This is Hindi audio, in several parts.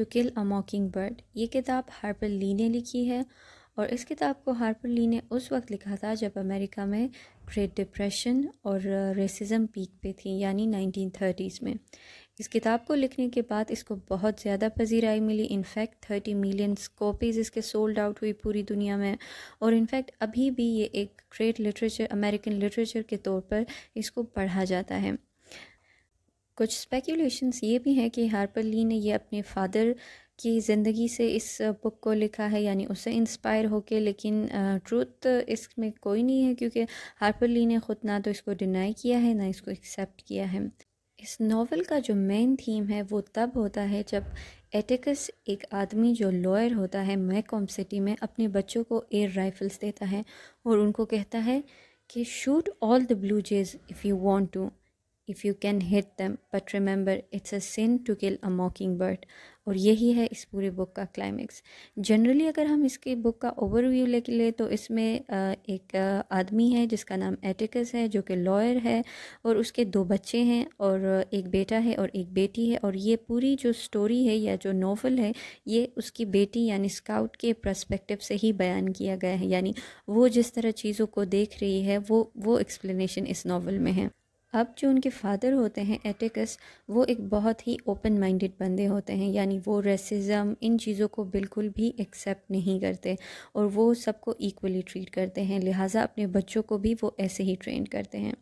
टू किल अ मॉकिंग बर्ड ये किताब हार्पर ली ने लिखी है और इस किताब को हार्पर ली ने उस वक्त लिखा था जब अमेरिका में ग्रेट डिप्रेशन और रेसिज्म पीक पे थी यानी थर्टीज़ में इस किताब को लिखने के बाद इसको बहुत ज़्यादा पजीराई मिली इनफैक्ट थर्टी मिलियन कॉपीज़ इसके सोल्ड आउट हुई पूरी दुनिया में और इनफैक्ट अभी भी ये एक ग्रेट लिटरेचर अमेरिकन लिटरेचर के तौर पर इसको पढ़ा जाता है कुछ स्पेकुलेशंस ये भी हैं कि हार्पर ली ने ये अपने फादर की ज़िंदगी से इस बुक को लिखा है यानी उससे इंस्पायर होके लेकिन ट्रूथ इसमें कोई नहीं है क्योंकि हार्पर ली ने ख़ुद ना तो इसको डिनाई किया है ना इसको एक्सेप्ट किया है इस नावल का जो मेन थीम है वो तब होता है जब एटिकस एक आदमी जो लॉयर होता है मैकॉम सिटी में अपने बच्चों को एयर राइफल्स देता है और उनको कहता है कि shoot all the blue jays if you want to if you can hit them but remember it's a sin to kill a mockingbird और यही है इस पूरी बुक का क्लाइमेक्स जनरली अगर हम इसकी बुक का ओवरव्यू लेके ले तो इसमें एक आदमी है जिसका नाम एटिकस है जो कि लॉयर है और उसके दो बच्चे हैं और एक बेटा है और एक बेटी है और ये पूरी जो स्टोरी है या जो नोवेल है ये उसकी बेटी यानी स्काउट के प्रस्पेक्टिव से ही बयान किया गया है यानी वो जिस तरह चीज़ों को देख रही है वो वो एक्सप्लेनेशन इस नावल में है अब जो उनके फादर होते हैं एटिकस वो एक बहुत ही ओपन माइंडेड बंदे होते हैं यानी वो रेसिज़म इन चीज़ों को बिल्कुल भी एक्सेप्ट नहीं करते और वो सबको इक्वली ट्रीट करते हैं लिहाजा अपने बच्चों को भी वो ऐसे ही ट्रेन करते हैं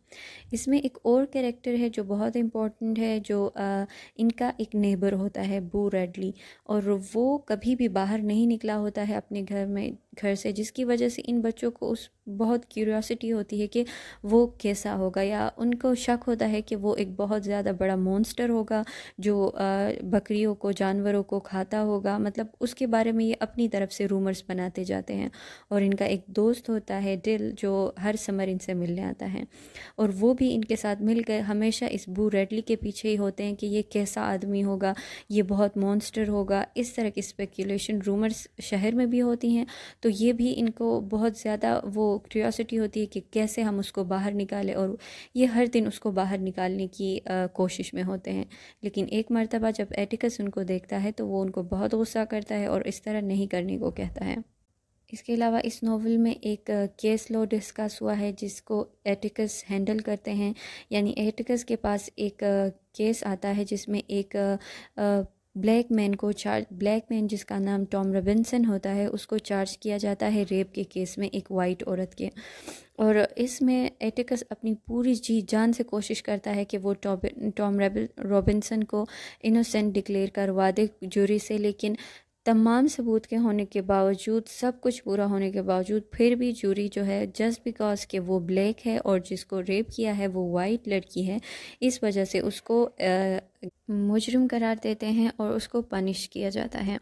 इसमें एक और कैरेक्टर है जो बहुत इम्पॉर्टेंट है जो आ, इनका एक नेबर होता है बू रेडली और वो कभी भी बाहर नहीं निकला होता है अपने घर में घर से जिसकी वजह से इन बच्चों को उस बहुत क्यूरियोसिटी होती है कि वो कैसा होगा या उनको शक होता है कि वो एक बहुत ज़्यादा बड़ा मॉन्स्टर होगा जो बकरियों को जानवरों को खाता होगा मतलब उसके बारे में ये अपनी तरफ से रूमर्स बनाते जाते हैं और इनका एक दोस्त होता है दिल जो हर समर इनसे मिलने आता है और वो भी इनके साथ मिलकर हमेशा इस बू रेडली के पीछे ही होते हैं कि ये कैसा आदमी होगा ये बहुत मॉन्स्टर होगा इस तरह की स्पेकुलेशन रूमर्स शहर में भी होती हैं तो तो ये भी इनको बहुत ज़्यादा वो क्यूरियोसिटी होती है कि कैसे हम उसको बाहर निकालें और ये हर दिन उसको बाहर निकालने की आ, कोशिश में होते हैं लेकिन एक मरतबा जब एटिकस उनको देखता है तो वो उनको बहुत गुस्सा करता है और इस तरह नहीं करने को कहता है इसके अलावा इस नावल में एक केस लॉ डिस्कस हुआ है जिसको एटिकस हैंडल करते हैं यानी एटिकस के पास एक केस आता है जिसमें एक ब्लैक मैन को चार्ज ब्लैक मैन जिसका नाम टॉम रबिन्सन होता है उसको चार्ज किया जाता है रेप के केस में एक वाइट औरत के और इसमें एटिकस अपनी पूरी जी जान से कोशिश करता है कि वो टॉम रॉबिनसन को इनोसेंट डिक्लेयर करवा दे जूरी से लेकिन तमाम सबूत के होने के बावजूद सब कुछ पूरा होने के बावजूद फिर भी जूरी जो है जस्ट बिकॉज के वो ब्लैक है और जिसको रेप किया है वो वाइट लड़की है इस वजह से उसको मुजरम करार देते हैं और उसको पनिश किया जाता है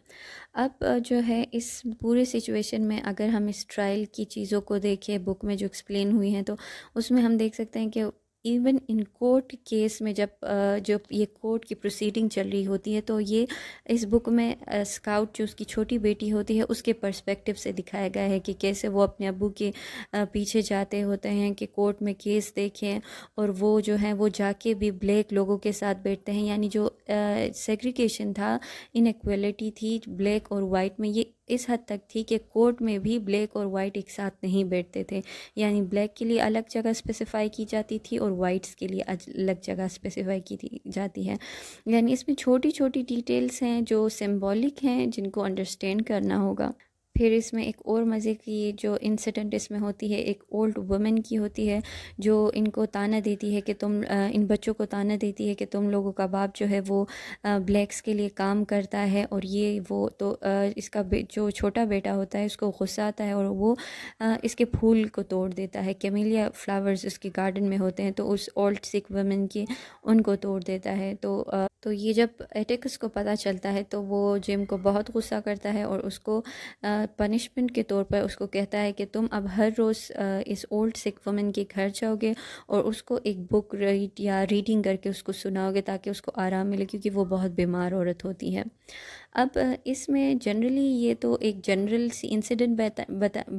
अब जो है इस पूरे सिचुएशन में अगर हम इस ट्रायल की चीज़ों को देखें बुक में जो एक्सप्लेन हुई हैं तो उसमें हम देख सकते हैं कि इवन इन कोर्ट केस में जब जो ये कोर्ट की प्रोसीडिंग चल रही होती है तो ये इस बुक में स्काउट जो उसकी छोटी बेटी होती है उसके पर्सपेक्टिव से दिखाया गया है कि कैसे वो अपने अबू के पीछे जाते होते हैं कि कोर्ट में केस देखें और वो जो है वो जाके भी ब्लैक लोगों के साथ बैठते हैं यानी जो सेग्रीगेशन था इनक्वलिटी थी ब्लैक और वाइट में ये इस हद तक थी कि कोर्ट में भी ब्लैक और वाइट एक साथ नहीं बैठते थे यानी ब्लैक के लिए अलग जगह स्पेसिफाई की जाती थी और वाइट्स के लिए अलग जगह स्पेसिफाई की जाती है यानी इसमें छोटी छोटी डिटेल्स हैं जो सिम्बॉलिक हैं जिनको अंडरस्टैंड करना होगा फिर इसमें एक और मज़े की जो इंसिडेंट इसमें होती है एक ओल्ड वुमेन की होती है जो इनको ताना देती है कि तुम इन बच्चों को ताना देती है कि तुम लोगों का बाप जो है वो ब्लैक्स के लिए काम करता है और ये वो तो इसका जो छोटा बेटा होता है उसको गुस्सा आता है और वो इसके फूल को तोड़ देता है कैमिलिया फ्लावर्स उसके गार्डन में होते हैं तो उस ओल्ड सिख वमेन की उनको तोड़ देता है तो तो ये जब एटेक्स को पता चलता है तो वो जिम को बहुत गुस्सा करता है और उसको पनिशमेंट के तौर पर उसको कहता है कि तुम अब हर रोज़ इस ओल्ड सिख वुमेन के घर जाओगे और उसको एक बुक रीड या रीडिंग करके उसको सुनाओगे ताकि उसको आराम मिले क्योंकि वो बहुत बीमार औरत होती है अब इसमें जनरली ये तो एक जनरल सी इंसिडेंट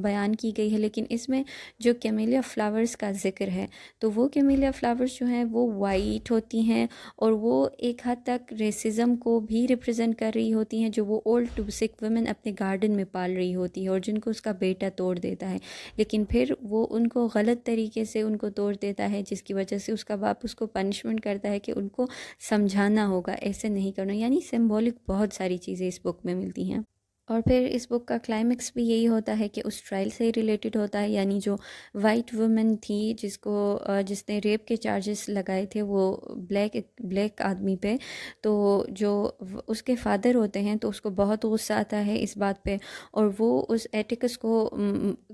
बयान की गई है लेकिन इसमें जो कैमेलिया फ़्लावर्स का ज़िक्र है तो वो कैमेलिया फ़्लावर्स जो हैं वो वाइट होती हैं और वो एक हद तक रेसिज़म को भी रिप्रेजेंट कर रही होती हैं जो वो ओल्ड टू सिक वमेन अपने गार्डन में पाल रही होती है और जिनको उसका बेटा तोड़ देता है लेकिन फिर वो उनको गलत तरीके से उनको तोड़ देता है जिसकी वजह से उसका बाप उसको पनिशमेंट करता है कि उनको समझाना होगा ऐसे नहीं करना यानी सिम्बॉलिक बहुत सारी चीज़ चीज़ें इस बुक में मिलती हैं और फिर इस बुक का क्लाइमेक्स भी यही होता है कि उस ट्रायल से रिलेटेड होता है यानी जो वाइट वुमेन थी जिसको जिसने रेप के चार्जेस लगाए थे वो ब्लैक ब्लैक आदमी पे तो जो उसके फादर होते हैं तो उसको बहुत गुस्सा आता है इस बात पे और वो उस एटिकस को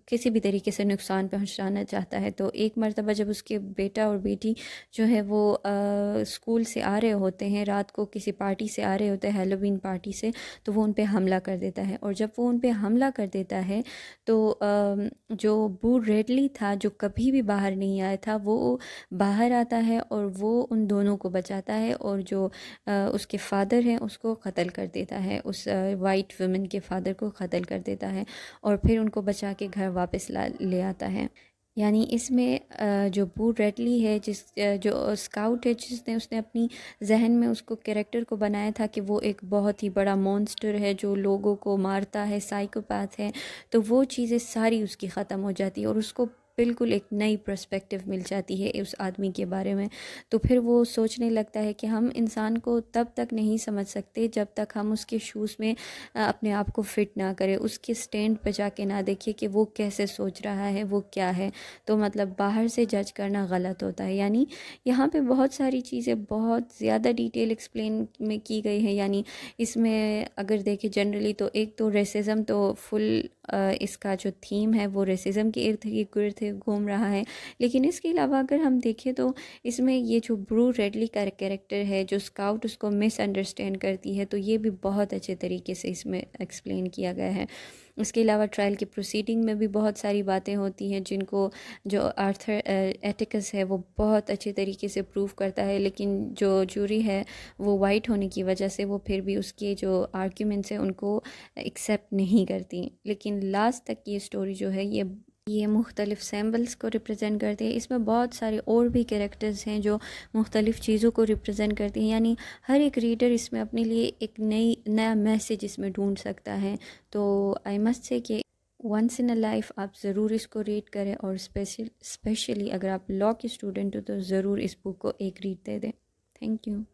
किसी भी तरीके से नुकसान पहुंचाना चाहता है तो एक मरतबा जब उसके बेटा और बेटी जो है वो आ, स्कूल से आ रहे होते हैं रात को किसी पार्टी से आ रहे होते हैं हेलोविन पार्टी से तो वो उन पर हमला कर देता है है और जब वो उन पर हमला कर देता है तो जो बू रेडली था जो कभी भी बाहर नहीं आया था वो बाहर आता है और वो उन दोनों को बचाता है और जो उसके फादर हैं उसको कत्ल कर देता है उस वाइट वुमेन के फादर को कत्ल कर देता है और फिर उनको बचा के घर वापस ला ले आता है यानी इसमें जो बू रेटली है जिस जो स्काउट है जिसने उसने अपनी जहन में उसको कैरेक्टर को बनाया था कि वो एक बहुत ही बड़ा मॉन्स्टर है जो लोगों को मारता है साइकोपैथ है तो वो चीज़ें सारी उसकी ख़त्म हो जाती है और उसको बिल्कुल एक नई प्रस्पेक्टिव मिल जाती है उस आदमी के बारे में तो फिर वो सोचने लगता है कि हम इंसान को तब तक नहीं समझ सकते जब तक हम उसके शूज़ में अपने आप को फिट ना करें उसके स्टैंड पर जाके ना देखिए कि वो कैसे सोच रहा है वो क्या है तो मतलब बाहर से जज करना गलत होता है यानी यहाँ पे बहुत सारी चीज़ें बहुत ज़्यादा डिटेल एक्सप्लेन में की गई है यानी इसमें अगर देखें जनरली तो एक तो रेसिज़म तो फुल इसका जो थीम है वो रेसिज़म के इर्द गिर्द से घूम रहा है लेकिन इसके अलावा अगर हम देखें तो इसमें ये जो ब्रू रेडली का कैरेक्टर है जो स्काउट उसको मिसअंडरस्टैंड करती है तो ये भी बहुत अच्छे तरीके से इसमें एक्सप्लेन किया गया है उसके अलावा ट्रायल की प्रोसीडिंग में भी बहुत सारी बातें होती हैं जिनको जो आर्थर एटिकस है वो बहुत अच्छे तरीके से प्रूव करता है लेकिन जो जूरी है वो वाइट होने की वजह से वो फिर भी उसके जो आर्ग्यूमेंट्स हैं उनको एक्सेप्ट नहीं करती लेकिन लास्ट तक ये स्टोरी जो है ये ये मुख्तलिफ़ सैम्बल्स को रिप्रेजेंट करते हैं इसमें बहुत सारे और भी कैरेक्टर्स हैं जो मुख्तलिफ़ चीज़ों को रिप्रेजेंट करती हैं यानी हर एक रीडर इसमें अपने लिए एक नई नया मैसेज इसमें ढूंढ सकता है तो आई मस्ट से कि वंस इन अ लाइफ आप ज़रूर इसको रीड करें और स्पेशली अगर आप लॉ के स्टूडेंट हो तो ज़रूर इस बुक को एक रीड दे दें थैंक यू